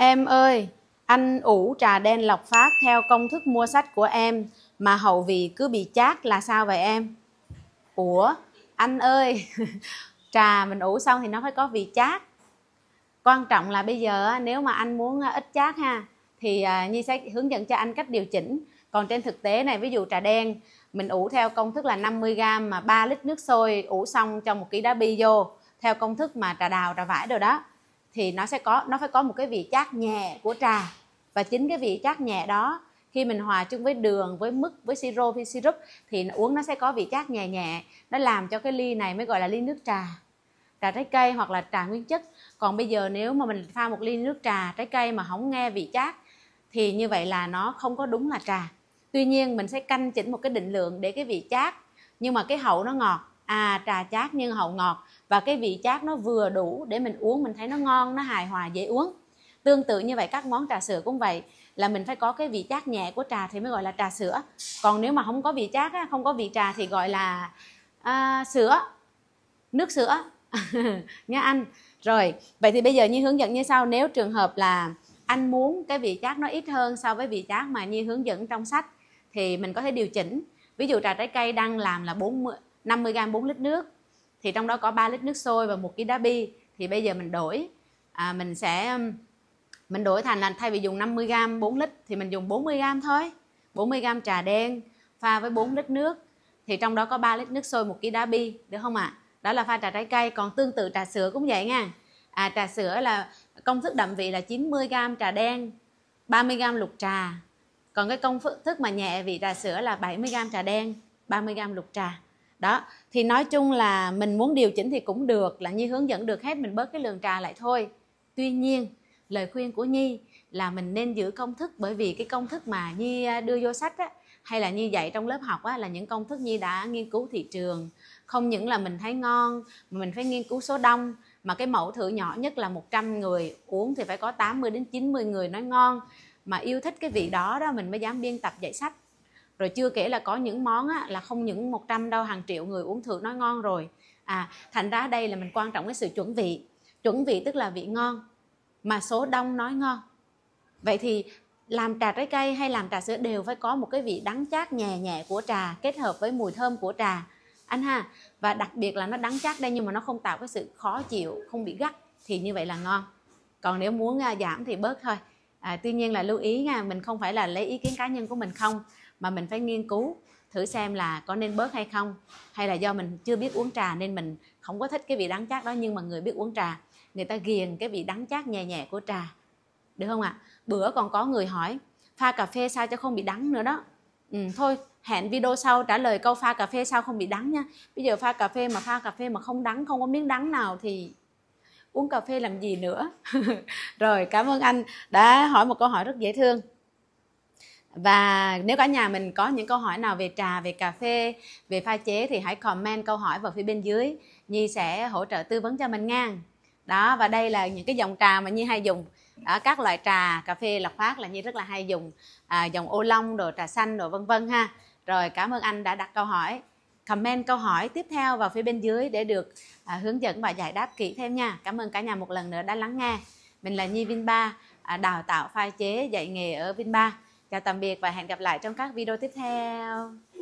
Em ơi, anh ủ trà đen lọc phát theo công thức mua sách của em mà hậu vị cứ bị chát là sao vậy em? Ủa, anh ơi, trà mình ủ xong thì nó phải có vị chát. Quan trọng là bây giờ nếu mà anh muốn ít chát ha thì à, Nhi sẽ hướng dẫn cho anh cách điều chỉnh. Còn trên thực tế này ví dụ trà đen mình ủ theo công thức là 50g mà 3 lít nước sôi ủ xong trong một ký đá bi vô theo công thức mà trà đào, trà vải rồi đó thì nó sẽ có nó phải có một cái vị chát nhẹ của trà và chính cái vị chát nhẹ đó khi mình hòa chung với đường với mức với siro với syrup thì uống nó sẽ có vị chát nhẹ nhẹ nó làm cho cái ly này mới gọi là ly nước trà trà trái cây hoặc là trà nguyên chất còn bây giờ nếu mà mình pha một ly nước trà trái cây mà không nghe vị chát thì như vậy là nó không có đúng là trà tuy nhiên mình sẽ canh chỉnh một cái định lượng để cái vị chát nhưng mà cái hậu nó ngọt à trà chát nhưng hậu ngọt và cái vị chát nó vừa đủ để mình uống mình thấy nó ngon nó hài hòa dễ uống tương tự như vậy các món trà sữa cũng vậy là mình phải có cái vị chát nhẹ của trà thì mới gọi là trà sữa còn nếu mà không có vị chát không có vị trà thì gọi là à, sữa nước sữa nhá anh rồi vậy thì bây giờ như hướng dẫn như sau nếu trường hợp là anh muốn cái vị chát nó ít hơn so với vị chát mà như hướng dẫn trong sách thì mình có thể điều chỉnh ví dụ trà trái cây đang làm là 40 50g 4 lít nước thì trong đó có 3 lít nước sôi và một kg đá bi thì bây giờ mình đổi à, mình sẽ um, mình đổi thành là thay vì dùng 50g 4 lít thì mình dùng 40g thôi 40g trà đen pha với 4 lít nước thì trong đó có 3 lít nước sôi một kg đá bi được không ạ à? đó là pha trà trái cây còn tương tự trà sữa cũng vậy nha à, trà sữa là công thức đậm vị là 90g trà đen 30g lục trà còn cái công thức mà nhẹ vị trà sữa là 70g trà đen 30g lục trà đó thì nói chung là mình muốn điều chỉnh thì cũng được là như hướng dẫn được hết mình bớt cái lượng trà lại thôi tuy nhiên lời khuyên của nhi là mình nên giữ công thức bởi vì cái công thức mà nhi à, đưa vô sách á hay là nhi dạy trong lớp học á là những công thức nhi đã nghiên cứu thị trường không những là mình thấy ngon mà mình phải nghiên cứu số đông mà cái mẫu thử nhỏ nhất là 100 người uống thì phải có 80 đến 90 người nói ngon mà yêu thích cái vị đó đó mình mới dám biên tập dạy sách rồi chưa kể là có những món á, là không những 100 đâu hàng triệu người uống thử nói ngon rồi à thành ra đây là mình quan trọng cái sự chuẩn vị chuẩn vị tức là vị ngon mà số đông nói ngon vậy thì làm trà trái cây hay làm trà sữa đều phải có một cái vị đắng chát nhẹ nhẹ của trà kết hợp với mùi thơm của trà anh ha và đặc biệt là nó đắng chát đây nhưng mà nó không tạo cái sự khó chịu không bị gắt thì như vậy là ngon còn nếu muốn à, giảm thì bớt thôi à, tuy nhiên là lưu ý nha mình không phải là lấy ý kiến cá nhân của mình không mà mình phải nghiên cứu thử xem là có nên bớt hay không hay là do mình chưa biết uống trà nên mình không có thích cái vị đắng chát đó nhưng mà người biết uống trà người ta ghiền cái vị đắng chát nhẹ nhẹ của trà được không ạ bữa còn có người hỏi pha cà phê sao cho không bị đắng nữa đó ừ, thôi hẹn video sau trả lời câu pha cà phê sao không bị đắng nha bây giờ pha cà phê mà pha cà phê mà không đắng không có miếng đắng nào thì uống cà phê làm gì nữa rồi cảm ơn anh đã hỏi một câu hỏi rất dễ thương và nếu cả nhà mình có những câu hỏi nào về trà về cà phê về pha chế thì hãy comment câu hỏi vào phía bên dưới nhi sẽ hỗ trợ tư vấn cho mình nha đó và đây là những cái dòng trà mà nhi hay dùng đó, các loại trà cà phê lọc phát là nhi rất là hay dùng à, dòng ô long đồ trà xanh đồ vân vân ha rồi cảm ơn anh đã đặt câu hỏi comment câu hỏi tiếp theo vào phía bên dưới để được à, hướng dẫn và giải đáp kỹ thêm nha cảm ơn cả nhà một lần nữa đã lắng nghe mình là nhi vinba à, đào tạo pha chế dạy nghề ở vinba chào tạm biệt và hẹn gặp lại trong các video tiếp theo